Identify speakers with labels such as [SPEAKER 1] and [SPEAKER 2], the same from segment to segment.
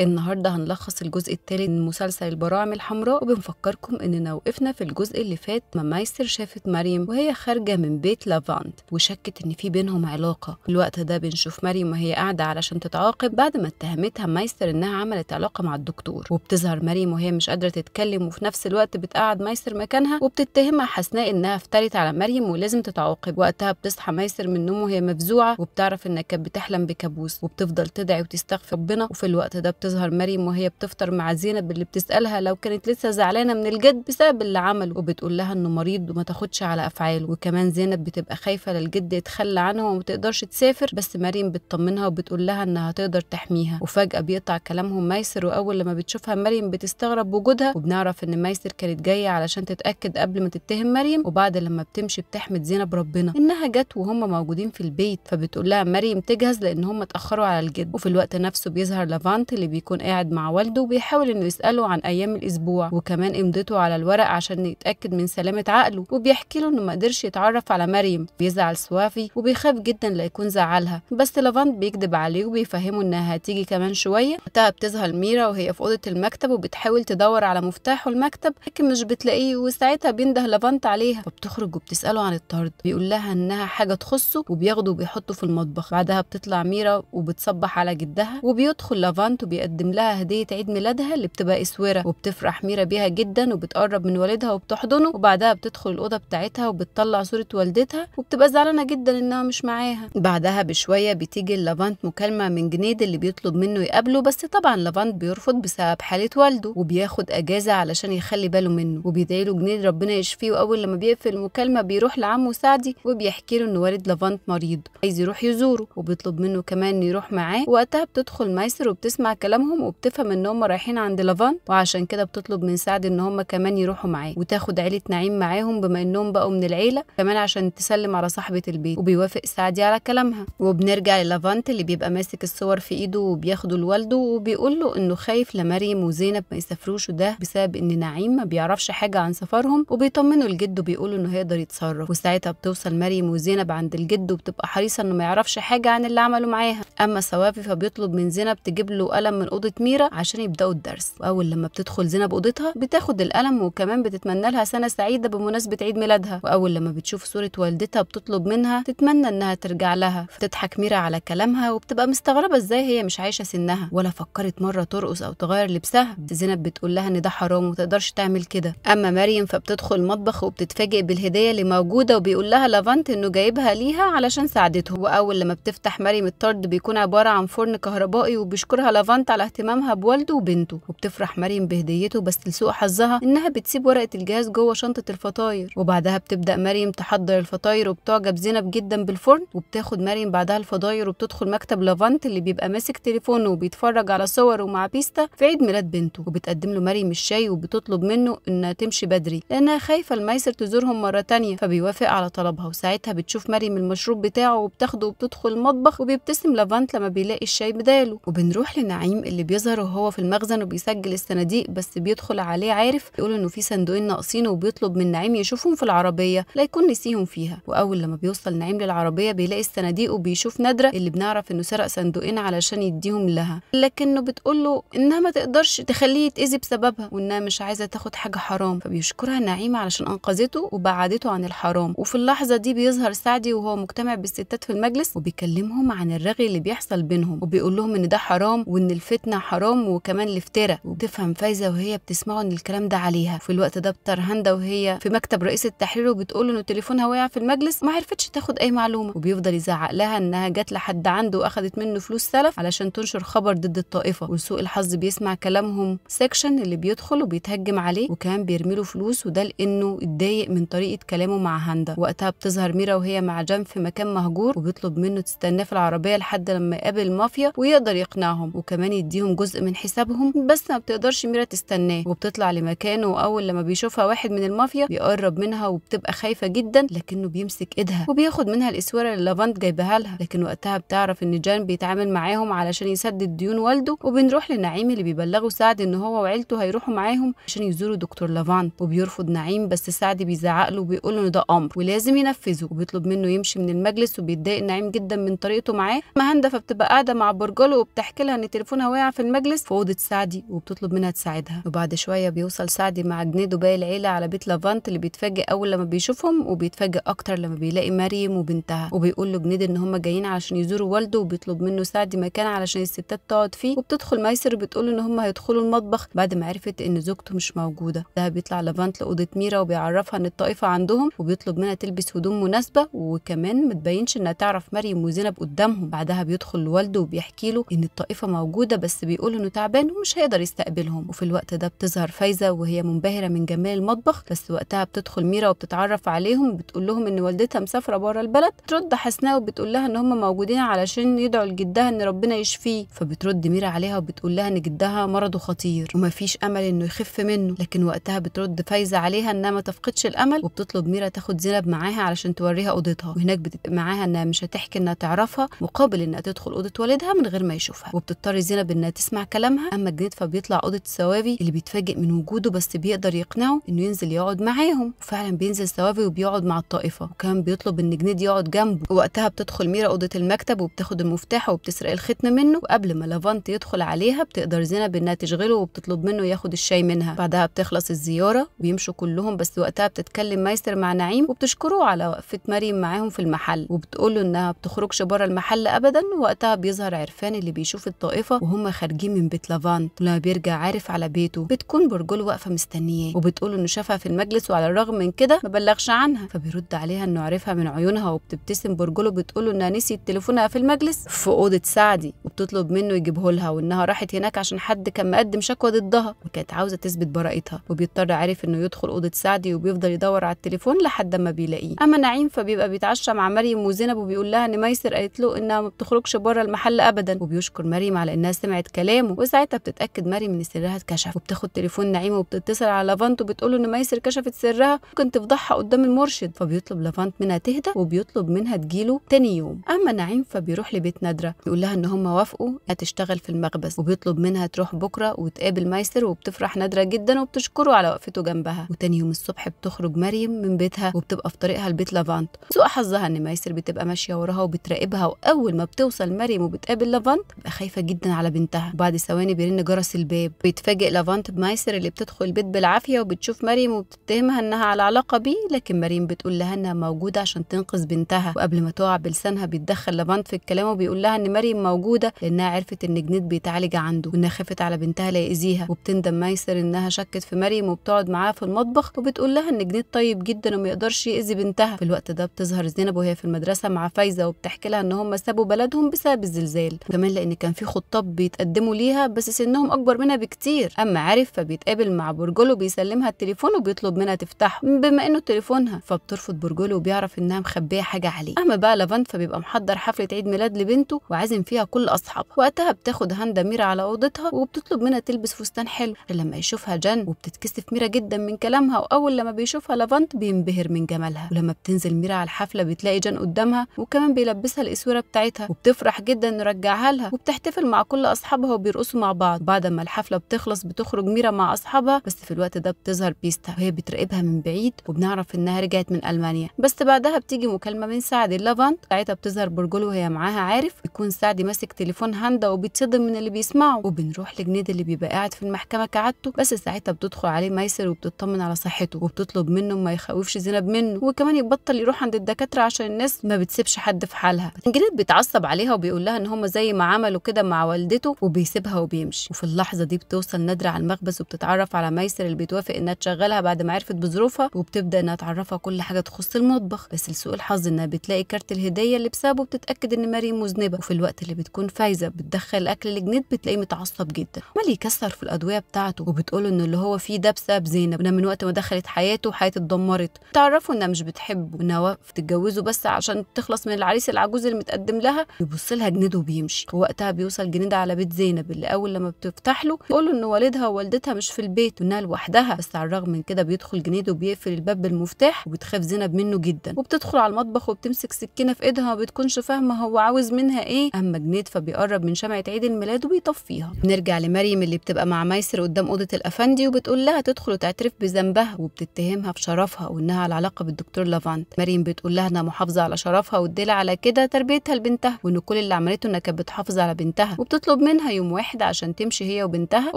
[SPEAKER 1] النهارده هنلخص الجزء التالت من مسلسل البراعم الحمراء وبنفكركم اننا وقفنا في الجزء اللي فات ما مايستر شافت مريم وهي خارجه من بيت لافاند وشكت ان في بينهم علاقه الوقت ده بنشوف مريم وهي قاعده علشان تتعاقب بعد ما اتهمتها مايستر انها عملت علاقه مع الدكتور وبتظهر مريم وهي مش قادره تتكلم وفي نفس الوقت بتقعد مايستر مكانها وبتتهمها حسناء انها افترت على مريم ولازم تتعاقب وقتها بتصحى مايستر من نومه وهي مفزوعه وبتعرف انها كانت بتحلم بكابوس وبتفضل تدعي وتستغفر ربنا وفي الوقت ده بتظهر مريم وهي بتفطر مع زينب اللي بتسألها لو كانت لسه زعلانة من الجد بسبب اللي عمله وبتقول لها إنه مريض وما تاخدش على أفعاله وكمان زينب بتبقى خايفة للجد يتخلى عنها وما تقدرش تسافر بس مريم بتطمنها وبتقول لها إنها تقدر تحميها وفجأة بيقطع كلامهم ميسر وأول لما بتشوفها مريم بتستغرب وجودها وبنعرف إن ميسر كانت جاية علشان تتأكد قبل ما تتهم مريم وبعد لما بتمشي بتحمد زينب ربنا إنها جت وهم موجودين في البيت فبتقول لها مريم تجهز لأن هم اتأخروا على الجد وفي الوقت نفسه بيظهر لافانت اللي بيكون قاعد مع والده وبيحاول انه يساله عن ايام الاسبوع وكمان امضته على الورق عشان يتاكد من سلامه عقله وبيحكي له انه ما قدرش يتعرف على مريم بيزعل سوافي وبيخاف جدا لا يكون زعلها بس لافاند بيكذب عليه وبيفهمه انها هتيجي كمان شويه وقتها بتظهر ميرا وهي في اوضه المكتب وبتحاول تدور على مفتاحه المكتب لكن مش بتلاقيه وساعتها بينده لافانت عليها فبتخرج وبتساله عن الطرد بيقول لها انها حاجه تخصه وبياخده وبيحطه في المطبخ بعدها بتطلع ميرا وبتصبح على جدها وبيدخل لافانت وبي بيقدم لها هديه عيد ميلادها اللي بتبقى اسوره وبتفرح ميرا بيها جدا وبتقرب من والدها وبتحضنه وبعدها بتدخل الاوضه بتاعتها وبتطلع صوره والدتها وبتبقى زعلانه جدا انها مش معاها بعدها بشويه بتيجي لافانت مكالمه من جنيد اللي بيطلب منه يقابله بس طبعا لافانت بيرفض بسبب حاله والده وبياخد اجازه علشان يخلي باله منه وبيدعي له جنيد ربنا يشفيه واول لما بيقفل المكالمه بيروح لعمه سعدي وبيحكي له ان والد لافانت مريض عايز يروح يزوره وبيطلب منه كمان يروح معاه وقتها بتدخل مايسر وبتسمع كلام كلامهم وبتفهم ان هم رايحين عند لافان وعشان كده بتطلب من سعد ان هم كمان يروحوا معاه وتاخد عيله نعيم معاهم بما انهم بقوا من العيله كمان عشان تسلم على صاحبه البيت وبيوافق سعدي على كلامها وبنرجع للافانت اللي بيبقى ماسك الصور في ايده وبياخده لوالده وبيقول له انه خايف لمريم وزينب ما يسافروش ده بسبب ان نعيم ما بيعرفش حاجه عن سفرهم وبيطمنه الجد وبيقولوا انه هيقدر يتصرف وساعتها بتوصل مريم وزينب عند الجد وبتبقى حريصه انه ما يعرفش حاجه عن اللي عمله معاها اما سوافي فبيطلب من زينب تجيب له قلم من اوضه ميرا عشان يبداوا الدرس واول لما بتدخل زينب اوضتها بتاخد القلم وكمان بتتمنى لها سنه سعيده بمناسبه عيد ميلادها واول لما بتشوف صوره والدتها بتطلب منها تتمنى انها ترجع لها فتضحك ميرا على كلامها وبتبقى مستغربه ازاي هي مش عايشه سنها ولا فكرت مره ترقص او تغير لبسها زينب بتقول لها ان ده حرام وما تقدرش تعمل كده اما مريم فبتدخل المطبخ وبتتفاجئ بالهديه اللي موجوده وبيقول لها لافانت انه جايبها ليها علشان ساعدته واول لما بتفتح مريم الطرد بيكون عباره عن فرن كهربائي وبيشكرها لافانت على اهتمامها بوالده وبنته وبتفرح مريم بهديته بس لسوء حظها انها بتسيب ورقه الجهاز جوه شنطه الفطاير وبعدها بتبدا مريم تحضر الفطاير وبتعجب زينب جدا بالفرن وبتاخد مريم بعدها الفطاير وبتدخل مكتب لافانت اللي بيبقى ماسك تليفونه وبيتفرج على صوره مع بيستا في عيد ميلاد بنته وبتقدم له مريم الشاي وبتطلب منه انها تمشي بدري لانها خايفه الميسر تزورهم مره تانية فبيوافق على طلبها وساعتها بتشوف مريم المشروب بتاعه وبتاخده وبتدخل المطبخ وبيبتسم لافانت لما بيلاقي الشاي بداله وبنروح لنعيم اللي بيظهر وهو في المخزن وبيسجل الصناديق بس بيدخل عليه عارف يقول انه في صندوقين ناقصين وبيطلب من نعيم يشوفهم في العربيه لا يكون نسيهم فيها واول لما بيوصل نعيم للعربيه بيلاقي الصناديق وبيشوف نادره اللي بنعرف انه سرق صندوقين علشان يديهم لها لكنه بتقول له انها ما تقدرش تخليه يتاذي بسببها وانها مش عايزه تاخد حاجه حرام فبيشكرها نعيم علشان انقذته وبعدته عن الحرام وفي اللحظه دي بيظهر سعدي وهو مجتمع بالستات في المجلس وبيكلمهم عن الرغي اللي بيحصل بينهم وبيقول لهم ان ده حرام وان الف الفتنه حرام وكمان الافتراء وبتفهم فايزه وهي بتسمعه ان الكلام ده عليها في الوقت ده بترهنده وهي في مكتب رئيس التحرير وبتقول له انه تليفونها وقع في المجلس ما عرفتش تاخد اي معلومه وبيفضل يزعق لها انها جت لحد عنده واخدت منه فلوس سلف علشان تنشر خبر ضد الطائفه ولسوء الحظ بيسمع كلامهم سكشن اللي بيدخل وبيتهجم عليه وكمان بيرمي له فلوس وده لانه اتضايق من طريقه كلامه مع هاندا وقتها بتظهر ميرا وهي مع جان في مكان مهجور وبيطلب منه تستناه في العربيه لحد لما يقابل المافيا ويقدر يقنعهم وكمان يديهم جزء من حسابهم بس ما بتقدرش ميرا تستناه وبتطلع لمكانه واول لما بيشوفها واحد من المافيا بيقرب منها وبتبقى خايفه جدا لكنه بيمسك ايدها وبياخد منها الاسوره اللي لافانت جايبها لها لكن وقتها بتعرف ان جان بيتعامل معاهم علشان يسدد ديون والده وبنروح لنعيم اللي بيبلغه سعد ان هو وعيلته هيروحوا معاهم عشان يزوروا دكتور لافانت وبيرفض نعيم بس سعد بيزعق له وبيقول له ده امر ولازم ينفذه وبيطلب منه يمشي من المجلس وبيتضايق نعيم جدا من طريقته معاه ما بتبقى قاعده مع برجله وبتحكي لها ان تليفونها واقعه في المجلس في اوضه سعدي وبتطلب منها تساعدها وبعد شويه بيوصل سعدي مع جنيد وباقي العيله على بيت لافانت اللي بيتفاجئ اول لما بيشوفهم وبيتفاجئ اكتر لما بيلاقي مريم وبنتها وبيقول له جنيد ان هم جايين علشان يزوروا والده وبيطلب منه سعدي مكان علشان الستات تقعد فيه وبتدخل ميسر وبتقول ان هم هيدخلوا المطبخ بعد ما عرفت ان زوجته مش موجوده ده بيطلع لافانت لاوضه ميرا وبيعرفها ان الطائفه عندهم وبيطلب منها تلبس هدوم مناسبه وكمان متبينش انها تعرف مريم وزينب قدامهم بعدها بيدخل لوالده وبيحكي له ان الطائفه موجوده كده بس بيقول إنه تعبان ومش هيقدر يستقبلهم وفي الوقت ده بتظهر فايزة وهي منبهرة من جمال المطبخ بس وقتها بتدخل ميرا وبتتعرف عليهم بتقول لهم إن والدتها مسافرة بره البلد ترد حسناء وبتقول لها إن هم موجودين علشان يدعوا لجدها إن ربنا يشفيه فبترد ميرا عليها وبتقول لها إن جدها مرضه خطير ومفيش أمل إنه يخف منه لكن وقتها بترد فايزة عليها إنها ما تفقدش الأمل وبتطلب ميرا تاخد زينب معاها علشان توريها أوضتها وهناك بتبقى معاها إنها مش هتحكي إنها تعرفها مقابل إنها تدخل أوضة والدها من غير ما يشوفها وبتضطر زينب اغلب انها تسمع كلامها اما الجنيد فبيطلع اوضه السوافي اللي بيتفاجئ من وجوده بس بيقدر يقنعه انه ينزل يقعد معاهم وفعلا بينزل السوافي وبيقعد مع الطائفه وكان بيطلب ان جنيد يقعد جنبه ووقتها بتدخل ميرا اوضه المكتب وبتاخد المفتاح وبتسرق الختم منه وقبل ما لافانت يدخل عليها بتقدر زينب انها تشغله وبتطلب منه ياخد الشاي منها بعدها بتخلص الزياره وبيمشوا كلهم بس وقتها بتتكلم مايستر مع نعيم وبتشكروه على وقفه مريم معاهم في المحل وبتقول له انها بتخرجش بره المحل ابدا وقتها بيظهر عرفان اللي بيشوف الطائفه وهم خارجين من بيت لافانت ولما بيرجع عارف على بيته بتكون برجول واقفه مستنياه وبتقول انه شافها في المجلس وعلى الرغم من كده ما بلغش عنها فبيرد عليها انه عرفها من عيونها وبتبتسم برجله وبتقول له انها نسيت تليفونها في المجلس في اوضه سعدي وبتطلب منه يجيبه لها وانها راحت هناك عشان حد كان مقدم شكوى ضدها وكانت عاوزه تثبت براءتها وبيضطر عارف انه يدخل اوضه سعدي وبيفضل يدور على التليفون لحد ما بيلاقيه اما نعيم فبيبقى بيتعشى مع مريم وزينب وبيقول لها ان ميسر قالت له انها ما بتخرجش بره المحل ابدا وبيشكر مريم على انها سمعت كلامه وساعتها بتتاكد ماري من سرها اتكشف وبتاخد تليفون نعيم وبتتصل على لافانت وبتقول له ان ميسر كشفت سرها ممكن تفضحها قدام المرشد فبيطلب لافانت منها تهدى وبيطلب منها تجيله تاني يوم اما نعيم فبيروح لبيت نادره يقول لها ان هم وافقوا هتشتغل في المخبز وبيطلب منها تروح بكره وتقابل ميسر وبتفرح نادره جدا وبتشكره على وقفته جنبها وتاني يوم الصبح بتخرج مريم من بيتها وبتبقى في طريقها لبيت لافانت سوء حظها ان ميسر بتبقى ماشيه وراها وبتراقبها واول ما بتوصل مريم وبتقابل لافانت بتبقى خايفه جدا على بنتها وبعد ثواني بيرن جرس الباب بيتفاجئ لافانت بمايسر اللي بتدخل البيت بالعافيه وبتشوف مريم وبتتهمها انها على علاقه بيه لكن مريم بتقول لها انها موجوده عشان تنقذ بنتها وقبل ما تقع بلسانها بيتدخل لافانت في الكلام وبيقول لها ان مريم موجوده لانها عرفت ان جنيد بيتعالج عنده وانها خافت على بنتها لا يأذيها وبتندم مايسر انها شكت في مريم وبتقعد معاها في المطبخ وبتقول لها ان جنيد طيب جدا وما يقدرش يأذي بنتها في الوقت ده بتظهر زينب وهي في المدرسه مع فايزه وبتحكي لها ان هم سابوا بلدهم بسبب الزلزال وكمان لان كان في خطاب بيتقدموا ليها بس سنهم أكبر منها بكتير أما عارف فبيتقابل مع برجله بيسلمها التليفون وبيطلب منها تفتحه بما إنه تليفونها فبترفض برجله وبيعرف إنها مخبية حاجة عليه أما بقى لافانت فبيبقى محضر حفلة عيد ميلاد لبنته وعازم فيها كل أصحابها وقتها بتاخد هاندا ميرا على أوضتها وبتطلب منها تلبس فستان حلو لما يشوفها جن وبتتكسف ميرا جدا من كلامها وأول لما بيشوفها لافانت بينبهر من جمالها ولما بتنزل ميرا على الحفلة بتلاقي جان قدامها وكمان بيلبسها الإسورة بتاعتها وبتفرح جدا انه رجعها لها وبتحتفل مع كل أصحابها وبيرقصوا مع بعض بعد ما الحفله بتخلص بتخرج ميرا مع اصحابها بس في الوقت ده بتظهر بيستا وهي بتراقبها من بعيد وبنعرف انها رجعت من المانيا بس بعدها بتيجي مكالمه من سعد اللافانت ساعتها بتظهر برجول وهي معاها عارف بيكون سعد ماسك تليفون هاندا وبيتصدم من اللي بيسمعه وبنروح لجنيد اللي بيبقى قاعد في المحكمه كعادته بس ساعتها بتدخل عليه ميسر وبتطمن على صحته وبتطلب منه ما يخوفش زينب منه وكمان يبطل يروح عند الدكاتره عشان الناس ما بتسيبش حد في حالها جنيد بيتعصب عليها وبيقول لها ان هم زي ما عملوا كده مع والدته بيته وبيسيبها وبيمشي وفي اللحظه دي بتوصل نادره على المخبز وبتتعرف على ميسر اللي بتوافق انها تشغلها بعد ما عرفت بظروفها وبتبدا انها تعرفها كل حاجه تخص المطبخ بس لسوء الحظ انها بتلاقي كارت الهديه اللي بسببه بتتاكد ان مريم مذنبه وفي الوقت اللي بتكون فايزه بتدخل الاكل لجنيد بتلاقيه متعصب جدا عمال يكسر في الادويه بتاعته وبتقول ان اللي هو فيه ده بسبب زينب انها من وقت ما دخلت حياته وحياته اتدمرت تعرفوا انها مش بتحبه وانها واقفه تتجوزه بس عشان تخلص من العريس العجوز اللي متقدم لها بيبص لها جنيد وبيمشي وقتها بيوصل جنيد على على بيت زينب اللي أول لما بتفتح له بيقول له إن والدها ووالدتها مش في البيت وإنها لوحدها بس على الرغم من كده بيدخل جنيد وبيقفل الباب بالمفتاح وبتخاف زينب منه جدا وبتدخل على المطبخ وبتمسك سكينة في إيدها ما بتكونش فاهمة هو عاوز منها إيه أما جنيد فبيقرب من شمعة عيد الميلاد وبيطفيها نرجع لمريم اللي بتبقى مع ميسر قدام أوضة الأفندي وبتقول لها تدخل وتعترف بذنبها وبتتهمها بشرفها وإنها على علاقة بالدكتور لافانت مريم بتقول لها إنها محافظة على شرفها والدليل على كده تربيتها لبنتها وإن كل اللي عملته إنها كانت بتحافظ على بنتها وبتطلب بتطلب منها يوم واحد عشان تمشي هي وبنتها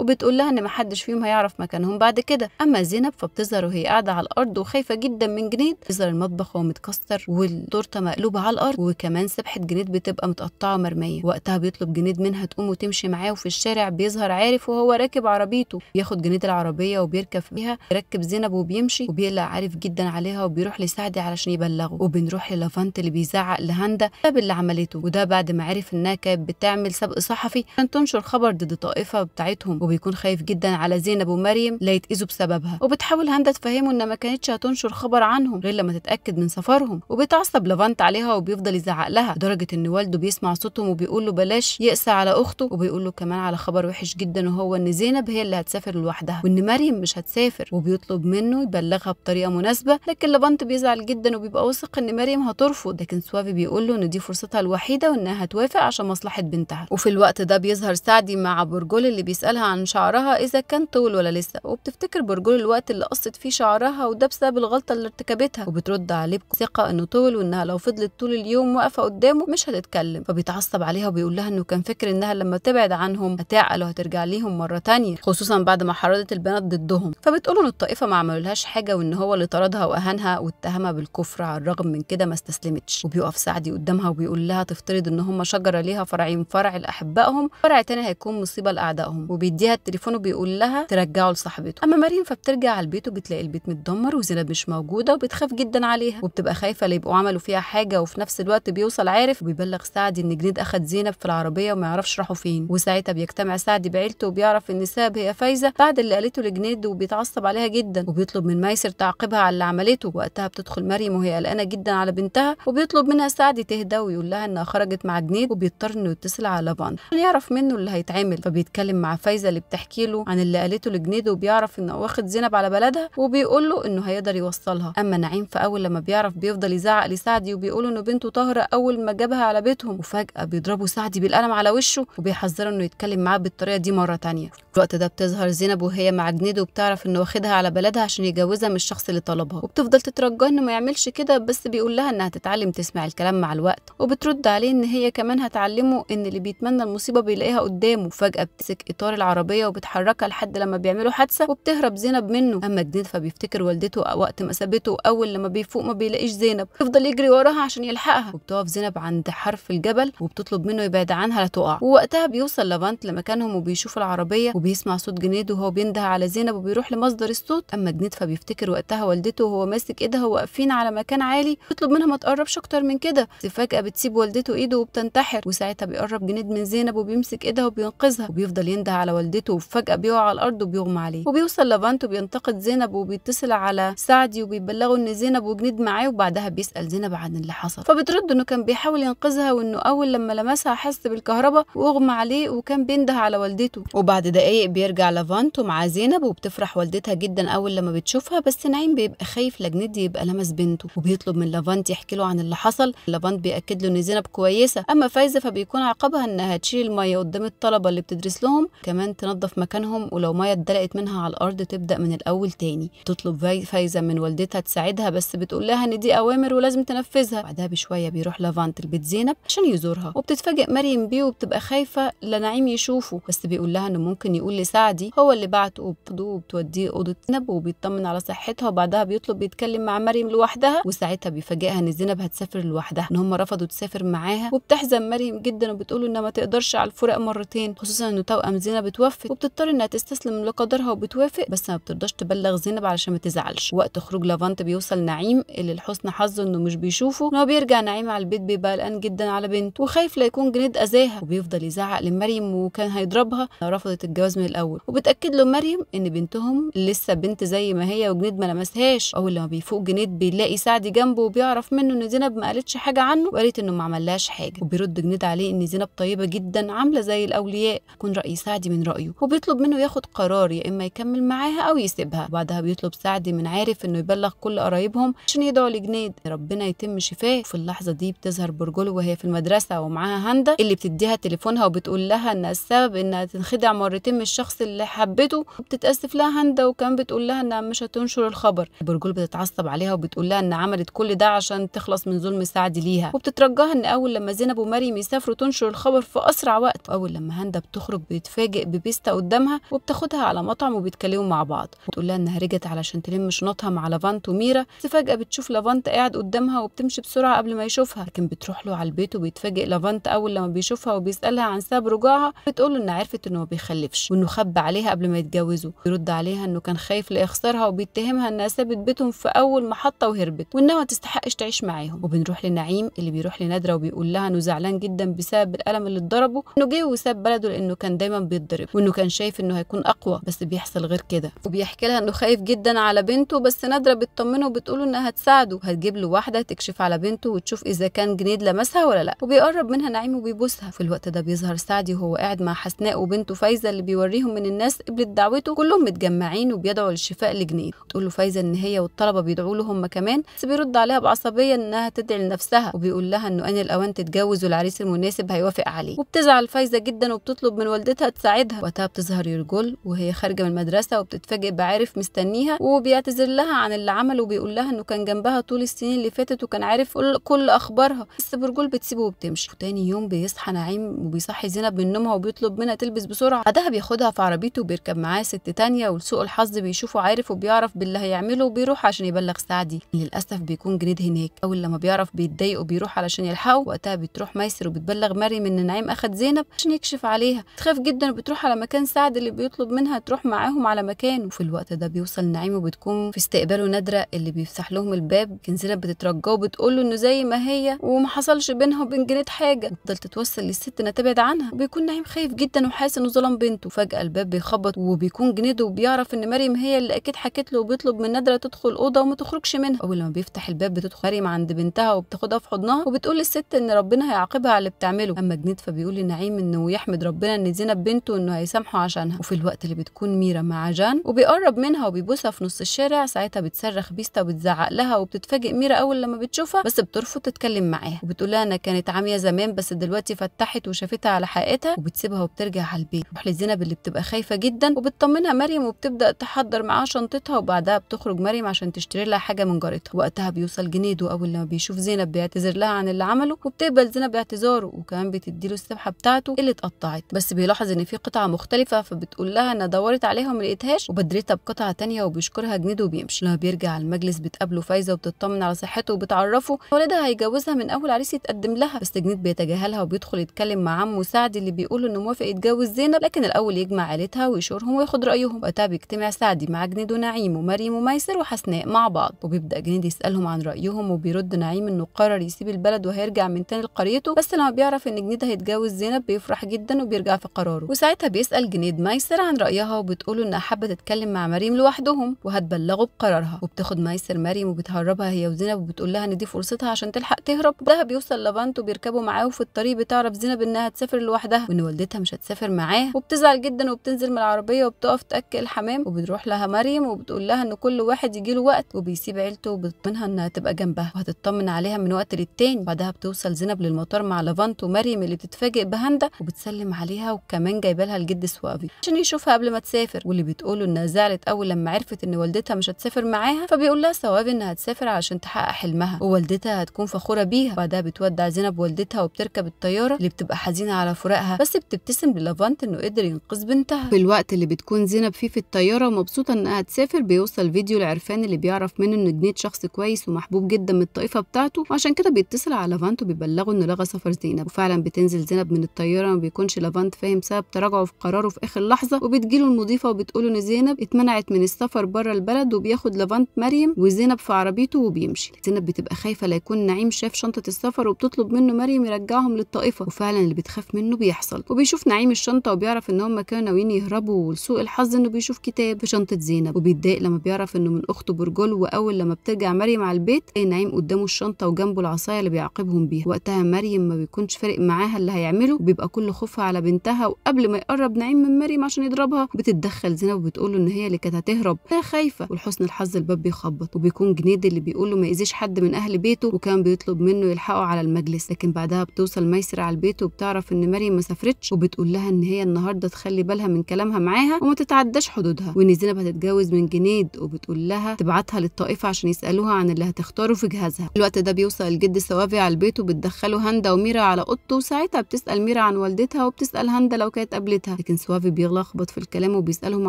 [SPEAKER 1] وبتقول لها ان محدش فيهم هيعرف مكانهم بعد كده اما زينب فبتظهر وهي قاعده على الارض وخايفه جدا من جنيد بيظهر المطبخ وهو متكسر والتورته مقلوبه على الارض وكمان سبحه جنيد بتبقى متقطعه مرميه وقتها بيطلب جنيد منها تقوم وتمشي معاه وفي الشارع بيظهر عارف وهو راكب عربيته بياخد جنيد العربيه وبيركب بيها يركب زينب وبيمشي وبيقلق عارف جدا عليها وبيروح لسعدي علشان يبلغه وبنروح للافانت اللي بيزعق لهاندا بسبب اللي عملته وده بعد ما عرف انها كانت بتعمل سبق صحفي الجمهوري تنشر خبر ضد طائفه بتاعتهم وبيكون خايف جدا على زينب ومريم لا يتاذوا بسببها وبتحاول هاندا تفهمه ان ما كانتش هتنشر خبر عنهم غير لما تتاكد من سفرهم وبيتعصب لافانت عليها وبيفضل يزعق لها لدرجه ان والده بيسمع صوتهم وبيقول له بلاش يقسى على اخته وبيقول له كمان على خبر وحش جدا وهو ان زينب هي اللي هتسافر لوحدها وان مريم مش هتسافر وبيطلب منه يبلغها بطريقه مناسبه لكن لافانت بيزعل جدا وبيبقى واثق ان مريم هترفض لكن سوافي بيقول له ان دي فرصتها الوحيده وانها هتوافق عشان مصلحه بنتها وفي الوقت ده ده بيظهر سعدي مع برجول اللي بيسألها عن شعرها إذا كان طول ولا لسه وبتفتكر برجول الوقت اللي قصت فيه شعرها وده بسبب الغلطة اللي ارتكبتها وبترد عليه بثقة إنه طول وإنها لو فضلت طول اليوم واقفة قدامه مش هتتكلم فبيتعصب عليها وبيقول لها إنه كان فاكر إنها لما تبعد عنهم هتعقل وهترجع ليهم مرة تانية خصوصا بعد ما حرضت البنات ضدهم فبتقول إن الطائفة ما عملولهاش حاجة وإن هو اللي طردها وأهانها واتهمها بالكفر على الرغم من كده ما استسلمتش وبيقف سعدي قدامها وبيقول لها تفترض إن هم شجرة ليها فرعين فرع لأحبائهم عليهم فرع تاني هيكون مصيبه لاعدائهم وبيديها التليفون وبيقول لها ترجعه لصاحبته اما مريم فبترجع على البيت وبتلاقي البيت متدمر وزينب مش موجوده وبتخاف جدا عليها وبتبقى خايفه اللي يبقوا عملوا فيها حاجه وفي نفس الوقت بيوصل عارف وبيبلغ سعد ان جنيد اخذ زينب في العربيه وما يعرفش راحوا فين وساعتها بيجتمع سعد بعيلته وبيعرف ان ساب هي فايزه بعد اللي قالته لجنيد وبيتعصب عليها جدا وبيطلب من ميسر تعاقبها على اللي عملته وقتها بتدخل مريم وهي قلقانه جدا على بنتها وبيطلب منها سعد تهدى ويقول لها انها خرجت مع جنيد وبيضطر انه يتصل على لبان يعني بيعرف منه اللي هيتعمل فبيتكلم مع فايزه اللي بتحكي له عن اللي قالته لجنيد وبيعرف انه واخد زينب على بلدها وبيقول له انه هيقدر يوصلها اما نعيم فاول لما بيعرف بيفضل يزعق لسعدي وبيقول انه بنته طاهره اول ما جابها على بيتهم وفجاه بيضربوا سعدي بالقلم على وشه وبيحذره انه يتكلم معاه بالطريقه دي مره تانية في الوقت ده بتظهر زينب وهي مع جنيد وبتعرف انه واخدها على بلدها عشان يجوزها من الشخص اللي طلبها وبتفضل تترجاه انه ما يعملش كده بس بيقول لها انها تتعلم تسمع الكلام مع الوقت وبترد عليه ان هي كمان هتعلمه ان اللي بيتمنى المصيبه بيلاقيها قدامه فجأة بتمسك إطار العربية وبتحركها لحد لما بيعملوا حادثة وبتهرب زينب منه أما جديد فبيفتكر والدته وقت ما سابته أول لما بيفوق ما بيلاقيش زينب يفضل يجري وراها عشان يلحقها وبتقف زينب عند حرف الجبل وبتطلب منه يبعد عنها لا تقع ووقتها بيوصل لافانت لمكانهم وبيشوف العربية وبيسمع صوت جنيد وهو بينده على زينب وبيروح لمصدر الصوت أما جنيد فبيفتكر وقتها والدته وهو ماسك إيدها واقفين على مكان عالي بيطلب منها ما تقربش أكتر من كده فجأة بتسيب والدته إيده وبتنتحر وساعتها بيقرب جنيد من زينب وبي بيمسك ايدها وبينقذها وبيفضل ينده على والدته وفجأة بيقع على الأرض وبيغمى عليه وبيوصل لافانت وبينتقد زينب وبيتصل على سعدي وبيبلغه إن زينب وجنيد معاه وبعدها بيسأل زينب عن اللي حصل فبترد إنه كان بيحاول ينقذها وإنه أول لما لمسها حس بالكهرباء واغمى عليه وكان بينده على والدته وبعد دقايق بيرجع لافانت ومع زينب وبتفرح والدتها جدا أول لما بتشوفها بس نعيم بيبقى خايف لجنيد يبقى لمس بنته وبيطلب من لافانت يحكي له عن اللي حصل لافانت بيأكد له إن زينب كويسة أما فايزة فبيكون عقابها إنها تشيل المية ميه قدام الطلبه اللي بتدرس لهم كمان تنظف مكانهم ولو ميه اتدلقت منها على الارض تبدا من الاول تاني تطلب فايزه من والدتها تساعدها بس بتقول لها ان دي اوامر ولازم تنفذها بعدها بشويه بيروح لافانت لبيت زينب عشان يزورها وبتتفاجئ مريم بيه وبتبقى خايفه لا نعيم يشوفه بس بيقول لها انه ممكن يقول لسعدي هو اللي بعته وبتاخده وبتوديه اوضه زينب وبيطمن على صحتها وبعدها بيطلب بيتكلم مع مريم لوحدها وساعتها بيفاجئها ان زينب هتسافر لوحدها ان هم رفضوا تسافر معاها وبتحزن مريم جدا وبتقول انها ما تقدرش على الفراق مرتين خصوصا انه توأم زينب اتوفت وبتضطر انها تستسلم لقدرها وبتوافق بس ما بترضاش تبلغ زينب علشان ما تزعلش وقت خروج لافانت بيوصل نعيم اللي لحسن حظه انه مش بيشوفه ان هو بيرجع نعيم على البيت بيبقى قلقان جدا على بنته وخايف لا يكون جنيد اذاها وبيفضل يزعق لمريم وكان هيضربها لو رفضت الجواز من الاول وبتاكد له مريم ان بنتهم لسه بنت زي ما هي وجنيد ما لمسهاش اول لما بيفوق جنيد بيلاقي سعدي جنبه وبيعرف منه ان زينب ما قالتش حاجه عنه وقالت انه ما عملهاش حاجه وبيرد جنيد عليه ان زينب طيبه جدا عامله زي الاولياء يكون راي سعدي من رايه وبيطلب منه ياخد قرار يا اما يكمل معاها او يسيبها وبعدها بيطلب سعدي من عارف انه يبلغ كل قرايبهم عشان يدعوا لجنيد ربنا يتم شفاه وفي اللحظه دي بتظهر برجوله وهي في المدرسه ومعاها هندا اللي بتديها تليفونها وبتقول لها ان السبب انها تنخدع مرتين من الشخص اللي حبته وبتتاسف لها هندا وكان بتقول لها انها مش هتنشر الخبر برجول بتتعصب عليها وبتقول لها ان عملت كل ده عشان تخلص من ظلم سعدي ليها وبتترجاها ان اول لما زينب ومريم يسافروا تنشر الخبر في اسرع وقت اول لما هاندا بتخرج بيتفاجئ ببيستا قدامها وبتاخدها على مطعم وبيتكلموا مع بعض وتقول لها انها رجعت علشان تلم شنطها مع لافانت وميرا بس فجاه بتشوف لافانت قاعد قدامها وبتمشي بسرعه قبل ما يشوفها لكن بتروح له على البيت وبيتفاجئ لافانت اول لما بيشوفها وبيسالها عن سبب رجوعها بتقول له انها عرفت انه ما بيخلفش وانه خبى عليها قبل ما يتجوزوا بيرد عليها انه كان خايف ليخسرها وبيتهمها انها سابت بيتهم في اول محطه وهربت وانها ما تستحقش تعيش معاهم وبنروح لنعيم اللي بيروح لندرة وبيقول لها انه زعلان جدا بسبب الالم اللي اتضربه انه جه وساب بلده لانه كان دايما بيتضرب وانه كان شايف انه هيكون اقوى بس بيحصل غير كده وبيحكي لها انه خايف جدا على بنته بس نادره بتطمنه وبتقول انها هتساعده هتجيب له واحده تكشف على بنته وتشوف اذا كان جنيد لمسها ولا لا وبيقرب منها نعيم وبيبوسها في الوقت ده بيظهر سعدي وهو قاعد مع حسناء وبنته فايزه اللي بيوريهم من الناس قبلت دعوته كلهم متجمعين وبيدعوا للشفاء لجنيد تقول له فايزه ان هي والطلبه بيدعوا له هم كمان بس بيرد عليها بعصبيه انها تدعي لنفسها وبيقول لها انه ان الاوان تتجوز والعريس المناسب هيوافق عليه وبتزعل الفايزة جدا وبتطلب من والدتها تساعدها وقتها بتظهر يرجل وهي خارجة من المدرسة وبتتفاجئ بعارف مستنيها وبيعتذر لها عن اللي عمله وبيقول لها انه كان جنبها طول السنين اللي فاتت وكان عارف كل اخبارها بس برجل بتسيبه وبتمشي وتاني يوم بيصحى نعيم وبيصحي زينب من نومها وبيطلب منها تلبس بسرعة بعدها بياخدها في عربيته وبيركب معاه ست تانية ولسوء الحظ بيشوفه عارف وبيعرف باللي هيعمله وبيروح عشان يبلغ سعدي للاسف بيكون جنيد هناك اول لما بيعرف بيتضايق وبيروح علشان يلحقه وقتها بتروح ميسر وبتبلغ مريم ان نعيم اخد زينب زينب عشان يكشف عليها تخاف جدا وبتروح على مكان سعد اللي بيطلب منها تروح معاهم على مكان وفي الوقت ده بيوصل نعيم وبتكون في استقباله نادرة اللي بيفتح لهم الباب كان زينب بتترجاه وبتقول له انه زي ما هي وما حصلش بينها وبين جنيد حاجة تفضل تتوسل للست انها تبعد عنها وبيكون نعيم خايف جدا وحاسس انه ظلم بنته فجأة الباب بيخبط وبيكون جنيد وبيعرف ان مريم هي اللي اكيد حكت له وبيطلب من نادرة تدخل اوضة وما تخرجش منها اول لما بيفتح الباب بتدخل مريم عند بنتها وبتاخدها في حضنها وبتقول للست ان ربنا هيعاقبها على اللي بتعمله اما جنيد فبيقول لنعيم نعيم انه يحمد ربنا ان زينب بنته انه هيسامحه عشانها وفي الوقت اللي بتكون ميرا مع جان وبيقرب منها وبيبوسها في نص الشارع ساعتها بتصرخ بيستا وبتزعق لها وبتتفاجئ ميرا اول لما بتشوفها بس بترفض تتكلم معاها وبتقول لها انا كانت عاميه زمان بس دلوقتي فتحت وشافتها على حقيقتها وبتسيبها وبترجع على البيت بتروح لزينب اللي بتبقى خايفه جدا وبتطمنها مريم وبتبدا تحضر معاها شنطتها وبعدها بتخرج مريم عشان تشتري لها حاجه من جارتها وقتها بيوصل جنيدو اول لما بيشوف زينب بيعتذر لها عن اللي عمله وبتقبل زينب اعتذاره وكمان بتديله السبحه بتاعته بتاعته اللي اتقطعت بس بيلاحظ ان في قطعه مختلفه فبتقول لها انها دورت عليها وما لقيتهاش بقطعه تانية وبيشكرها جنيد وبيمشي لما بيرجع المجلس بتقابله فايزه وبتطمن على صحته وبتعرفه والدها هيجوزها من اول عريس يتقدم لها بس جنيد بيتجاهلها وبيدخل يتكلم مع عمه سعد اللي بيقول انه موافق يتجوز زينب لكن الاول يجمع عيلتها ويشورهم وياخد رايهم وقتها بيجتمع سعدي مع جنيد ونعيم ومريم وميسر وحسناء مع بعض وبيبدا جنيد يسالهم عن رايهم وبيرد نعيم انه قرر يسيب البلد وهيرجع من تاني لقريته بس لما بيعرف ان جنيد هيتجوز زينب زينب بيفرح جدا وبيرجع في قراره وساعتها بيسال جنيد مايسر عن رايها وبتقول انها حابه تتكلم مع مريم لوحدهم وهتبلغه بقرارها وبتاخد مايسر مريم وبتهربها هي وزينب وبتقول لها ان دي فرصتها عشان تلحق تهرب ده بيوصل لافانت وبيركبوا معاه وفي الطريق بتعرف زينب انها هتسافر لوحدها وان والدتها مش هتسافر معاه وبتزعل جدا وبتنزل من العربيه وبتقف تاكل الحمام وبتروح لها مريم وبتقول لها ان كل واحد يجي له وقت وبيسيب عيلته وبتطمنها انها تبقى جنبها وهتطمن عليها من وقت للتاني بعدها بتوصل زينب للمطار مع لافانت ومريم اللي بتتفاجئ بها هندا وبتسلم عليها وكمان جايبه لها الجد سوافي عشان يشوفها قبل ما تسافر واللي بتقول له انها زعلت اول لما عرفت ان والدتها مش هتسافر معاها فبيقول لها سوافي انها هتسافر عشان تحقق حلمها ووالدتها هتكون فخوره بيها بعدها بتودع زينب والدتها وبتركب الطياره اللي بتبقى حزينه على فراقها بس بتبتسم للافانت انه قدر ينقذ بنتها في الوقت اللي بتكون زينب فيه في الطياره ومبسوطه انها هتسافر بيوصل فيديو لعرفان اللي بيعرف منه ان جنيد شخص كويس ومحبوب جدا من الطائفه بتاعته وعشان كده بيتصل على فانت وبيبلغه انه لغى سفر زينب وفعلا بتنزل زينب من الطياره ما بيكونش لافانت فاهم سبب تراجعه في قراره في اخر لحظه وبتجيله المضيفه وبتقوله ان زينب اتمنعت من السفر بره البلد وبياخد لافانت مريم وزينب في عربيته وبيمشي زينب بتبقى خايفه لا يكون نعيم شاف شنطه السفر وبتطلب منه مريم يرجعهم للطائفه وفعلا اللي بتخاف منه بيحصل وبيشوف نعيم الشنطه وبيعرف ان هم كانوا ناويين يهربوا ولسوء الحظ انه بيشوف كتاب في شنطه زينب وبيتضايق لما بيعرف انه من اخته برجل واول لما بترجع مريم على البيت اي نعيم قدامه الشنطه وجنبه العصايه اللي بيعاقبهم بيها وقتها مريم ما بيكونش فارق معاها اللي هيعمله وبيبقى كل خوفها على بنتها وقبل ما يقرب نعيم من مريم عشان يضربها بتتدخل زينب وبتقول له ان هي اللي كانت هتهرب هي خايفه ولحسن الحظ الباب بيخبط وبيكون جنيد اللي بيقول له ما يأذيش حد من اهل بيته وكان بيطلب منه يلحقه على المجلس لكن بعدها بتوصل ميسر على البيت وبتعرف ان مريم ما سافرتش وبتقول لها ان هي النهارده تخلي بالها من كلامها معاها وما تتعداش حدودها وان زينب هتتجوز من جنيد وبتقول لها تبعتها للطائفه عشان يسالوها عن اللي هتختاره في جهازها الوقت ده بيوصل الجد سوافي على البيت وبتدخله هاندا وميرا على اوضته وساعتها بتسال ميرا سميرة عن والدتها وبتسأل هاندا لو كانت قابلتها لكن سوافي بيلخبط في الكلام وبيسألهم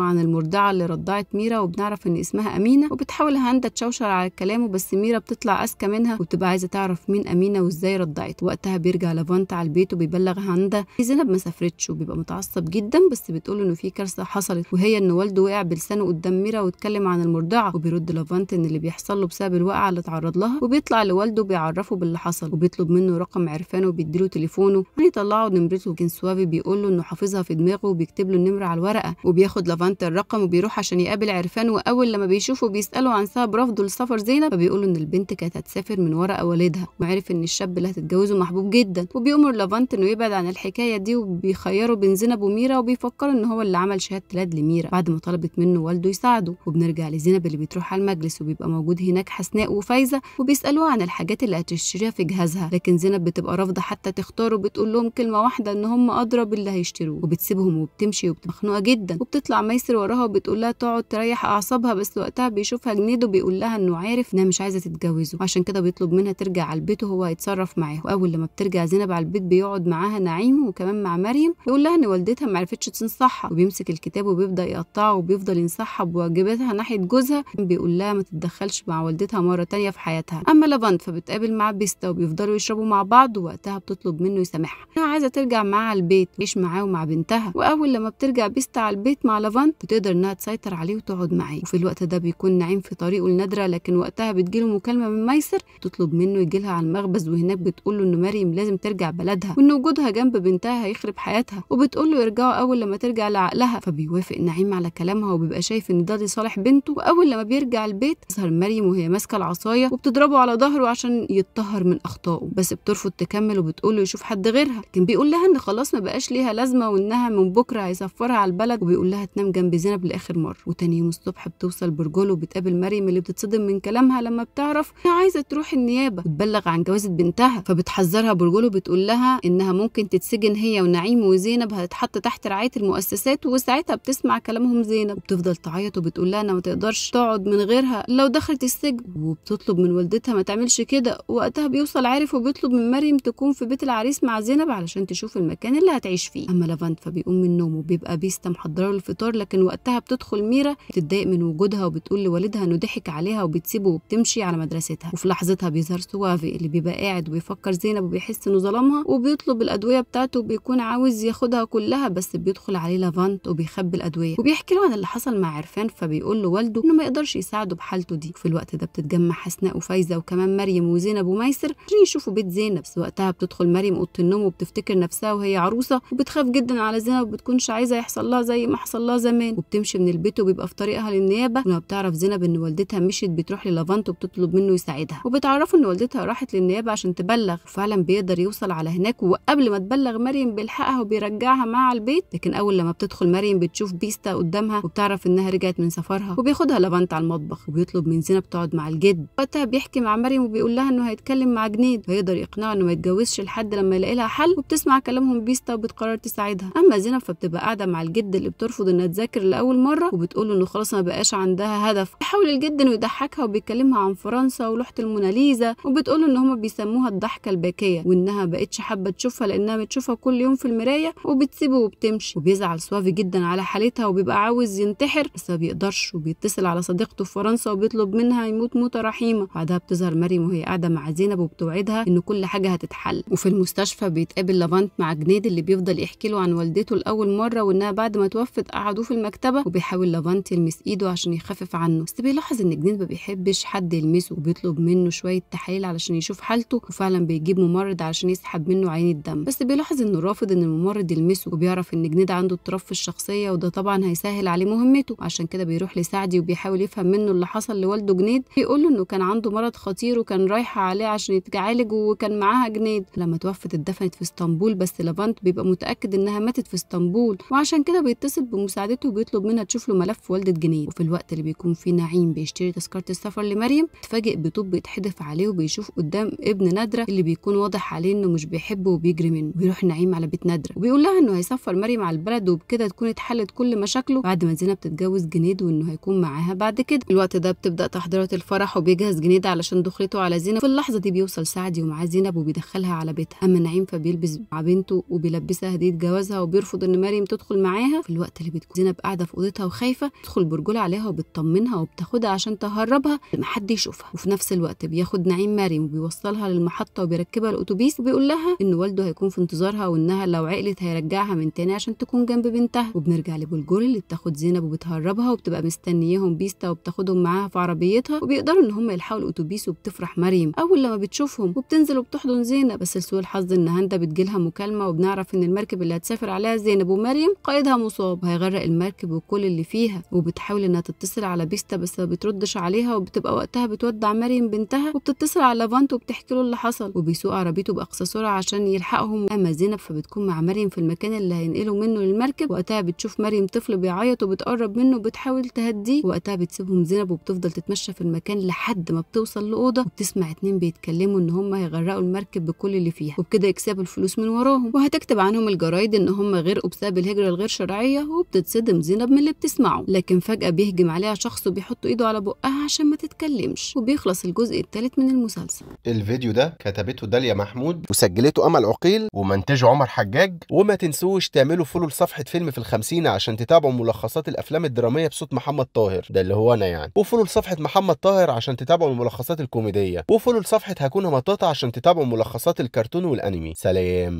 [SPEAKER 1] عن المرضعة اللي رضعت ميرا وبنعرف إن اسمها أمينة وبتحاول هاندا تشوشر على كلامه بس ميرا بتطلع أذكى منها وبتبقى عايزة تعرف مين أمينة وإزاي رضعت وقتها بيرجع لافانت على البيت وبيبلغ ان زينب ما سافرتش وبيبقى متعصب جدا بس بتقول إنه في كارثة حصلت وهي إن والده وقع بلسانه قدام ميرا واتكلم عن المرضعة وبيرد لافانت إن اللي بيحصل له بسبب الوقعة اللي اتعرض لها وبيطلع لوالده بيعرفه باللي حصل وبيطلب منه رقم عرفانه وبيديله تليفونه ويطلعه نمرته سوافي بيقول له انه حافظها في دماغه وبيكتب له النمره على الورقه وبياخد لافانتا الرقم وبيروح عشان يقابل عرفان واول لما بيشوفه بيساله عن سبب رفضه لسفر زينب فبيقول له ان البنت كانت هتسافر من ورقه والدها وعرف ان الشاب اللي هتتجوزه محبوب جدا وبيأمر لافانت انه يبعد عن الحكايه دي وبيخيره بين زينب وميرا وبيفكره ان هو اللي عمل شهاده ميلاد لميرا بعد ما طلبت منه والده يساعده وبنرجع لزينب اللي بتروح على المجلس وبيبقى موجود هناك حسناء وفايزه وبيسالوها عن الحاجات اللي هتشتريها في جهازها لكن زينب بتبقى رافضه حتى تختاره بتقول لهم كلمه واحده ان هم ادرى باللي هيشتروه وبتسيبهم وبتمشي وبتبقى جدا وبتطلع ميسر وراها وبتقول لها تقعد تريح اعصابها بس وقتها بيشوفها جنيد وبيقول لها انه عارف انها مش عايزه تتجوزه عشان كده بيطلب منها ترجع على البيت وهو هيتصرف معاها واول لما بترجع زينب على البيت بيقعد معاها نعيم وكمان مع مريم بيقول لها ان والدتها ما عرفتش تنصحها وبيمسك الكتاب وبيبدا يقطعه وبيفضل ينصحها بواجباتها ناحيه جوزها بيقول لها ما تتدخلش مع والدتها مره تانية في حياتها اما لافانت فبتقابل مع بيستا وبيفضلوا يشربوا مع بعض ووقتها بتطلب منه يسامحها انها عايزه ترجع مع البيت مش معاه ومع بنتها واول لما بترجع بيستا على البيت مع لافانت بتقدر انها تسيطر عليه وتقعد معاه وفي الوقت ده بيكون نعيم في طريقه لنادره لكن وقتها بتجيله مكالمه من ميسر تطلب منه يجيلها على المخبز وهناك بتقول له ان مريم لازم ترجع بلدها وان وجودها جنب بنتها هيخرب حياتها وبتقول له يرجعوا اول لما ترجع لعقلها فبيوافق نعيم على كلامها وبيبقى شايف ان ده لصالح بنته واول لما بيرجع البيت تظهر مريم وهي ماسكه العصايه وبتضربه على ظهره عشان يتطهر من اخطائه بس بترفض تكمل وبتقول له يشوف حد غيرها لكن بيقول بيقول لها ان خلاص ما بقاش ليها لازمه وانها من بكره هيسفرها على البلد وبيقول لها تنام جنب زينب لاخر مره وتاني يوم الصبح بتوصل برجول وبتقابل مريم اللي بتتصدم من كلامها لما بتعرف انها عايزه تروح النيابه وتبلغ عن جوازه بنتها فبتحذرها برجول وبتقول لها انها ممكن تتسجن هي ونعيم وزينب هتتحط تحت رعايه المؤسسات وساعتها بتسمع كلامهم زينب وبتفضل تعيط وبتقول لها انا ما تقدرش تقعد من غيرها لو دخلت السجن وبتطلب من والدتها ما تعملش كده وقتها بيوصل عارف وبيطلب من مريم تكون في بيت العريس مع زينب علشان تشوف المكان اللي هتعيش فيه اما لافانت فبيقوم من نومه بيبقى بيستا محضره الفطار لكن وقتها بتدخل ميرا بتتضايق من وجودها وبتقول لوالدها انه ضحك عليها وبتسيبه وبتمشي على مدرستها وفي لحظتها بيظهر سوافي اللي بيبقى قاعد وبيفكر زينب وبيحس انه ظلمها وبيطلب الادويه بتاعته وبيكون عاوز ياخدها كلها بس بيدخل عليه لافانت وبيخبي الادويه وبيحكي له عن اللي حصل مع عرفان فبيقول له والده انه ما يقدرش يساعده بحالته دي وفي الوقت ده بتتجمع حسناء وفايزه وكمان مريم وزينب وميسر عشان يشوفوا بيت زينب وقتها بتدخل مريم اوضه النوم وبتفتكر نفسها وهي عروسه وبتخاف جدا على زينب وبتكونش عايزه يحصل لها زي ما حصل لها زمان وبتمشي من البيت وبيبقى في طريقها للنيابه ولما بتعرف زينب ان والدتها مشيت بتروح للافانت وبتطلب منه يساعدها وبتعرفه ان والدتها راحت للنيابه عشان تبلغ وفعلا بيقدر يوصل على هناك وقبل ما تبلغ مريم بيلحقها وبيرجعها معاه البيت لكن اول لما بتدخل مريم بتشوف بيستا قدامها وبتعرف انها رجعت من سفرها وبياخدها لافانت على المطبخ وبيطلب من زينب تقعد مع الجد وقتها بيحكي مع مريم وبيقول لها انه هيتكلم مع جنيد فيقدر يقنعها انه ما يتجوزش لحد لما يلاقي لها حل وبتسمع بتسمع كلامهم بيستا وبتقرر تساعدها اما زينب فبتبقى قاعده مع الجد اللي بترفض انها تذاكر لاول مره وبتقول انه خلاص ما بقاش عندها هدف بيحاول الجد انه يضحكها وبيكلمها عن فرنسا ولوحه الموناليزا وبتقول ان هما بيسموها الضحكه الباكيه وانها بقتش حابه تشوفها لانها بتشوفها كل يوم في المرايه وبتسيبه وبتمشي وبيزعل سوافي جدا على حالتها وبيبقى عاوز ينتحر بس ما بيقدرش وبيتصل على صديقته في فرنسا وبيطلب منها يموت موته رحيمه بعدها بتظهر مريم وهي قاعده مع زينب وبتوعدها ان كل حاجه هتتحل وفي المستشفى بيتقابل لبن ليفانت مع جنيد اللي بيفضل يحكي له عن والدته لأول مرة وإنها بعد ما توفت قعدوه في المكتبة وبيحاول لافانت يلمس إيده عشان يخفف عنه بس بيلاحظ إن جنيد ما بيحبش حد يلمسه وبيطلب منه شوية تحاليل علشان يشوف حالته وفعلا بيجيب ممرض عشان يسحب منه عين الدم بس بيلاحظ إنه رافض إن الممرض يلمسه وبيعرف إن جنيد عنده اضطراب في الشخصية وده طبعا هيسهل عليه مهمته عشان كده بيروح لسعدي وبيحاول يفهم منه اللي حصل لوالده جنيد بيقول له إنه كان عنده مرض خطير وكان رايحة عليه عشان يتعالج وكان معاها جنيد لما توفت اتدفنت في اسطنبول اسطنبول بس لافانت بيبقى متاكد انها ماتت في اسطنبول وعشان كده بيتصل بمساعدته وبيطلب منها تشوف له ملف والده جنيه وفي الوقت اللي بيكون فيه نعيم بيشتري تذكره السفر لمريم اتفاجئ بطب بيتحدف عليه وبيشوف قدام ابن نادره اللي بيكون واضح عليه انه مش بيحبه وبيجري منه بيروح نعيم على بيت نادره وبيقول لها انه هيسفر مريم على البلد وبكده تكون اتحلت كل مشاكله بعد ما زينب تتجوز جنيد وانه هيكون معاها بعد كده الوقت ده بتبدا تحضيرات الفرح وبيجهز جنيد علشان دخلته على زينب في اللحظه دي بيوصل سعدي ومعاه زينب وبيدخلها على بيتها اما نعيم فبيلبس بنته وبيلبسها هديه جوازها وبيرفض ان مريم تدخل معاها في الوقت اللي بتكون زينب قاعده في اوضتها وخايفه تدخل برجوله عليها وبتطمنها وبتاخدها عشان تهربها حد يشوفها وفي نفس الوقت بياخد نعيم مريم وبيوصلها للمحطه وبيركبها الاتوبيس وبيقول لها ان والده هيكون في انتظارها وانها لو عقلت هيرجعها من تاني عشان تكون جنب بنتها وبنرجع لبلجول اللي بتاخد زينب وبتهربها وبتبقى مستنياهم بيستا وبتاخدهم معاها في عربيتها وبيقدروا ان هم يلحقوا الاتوبيس وبتفرح مريم اول لما بتشوفهم وبتنزل وبتحضن زينب بس لسوء الحظ ان هندا بتجيلها مكالمة وبنعرف إن المركب اللي هتسافر عليها زينب ومريم قائدها مصاب هيغرق المركب وكل اللي فيها وبتحاول إنها تتصل على بيستا بس ما بتردش عليها وبتبقى وقتها بتودع مريم بنتها وبتتصل على لافانت وبتحكي له اللي حصل وبيسوق عربيته بأقصى سرعة عشان يلحقهم أما زينب فبتكون مع مريم في المكان اللي هينقلوا منه للمركب وقتها بتشوف مريم طفل بيعيط وبتقرب منه وبتحاول تهديه وقتها بتسيبهم زينب وبتفضل تتمشى في المكان لحد ما بتوصل لأوضة وبتسمع اتنين بيتكلموا إن هم هيغرقوا المركب بكل اللي فيها وبكده يكسبوا الفلوس من وراهم وهتكتب عنهم الجرايد ان هم غير أبساء بالهجرة الغير شرعية وبتتصدم زينب من اللي بتسمعه لكن فجأة بيهجم عليها شخص وبيحط إيده على بقها عشان ما تتكلمش وبيخلص الجزء الثالث من المسلسل الفيديو ده كتبته داليا محمود وسجلته أمل عقيل ومنتجه عمر حجاج وما تنسوش تعملوا فولو لصفحة فيلم في الخمسين عشان تتابعوا ملخصات الأفلام الدرامية بصوت محمد طاهر ده اللي هو أنا يعني وفولو لصفحة محمد طاهر عشان تتابعوا الملخصات الكوميدية وفولو لصفحة هكون مطاطا عشان تتابعوا ملخصات الكرتون والأنمي سلام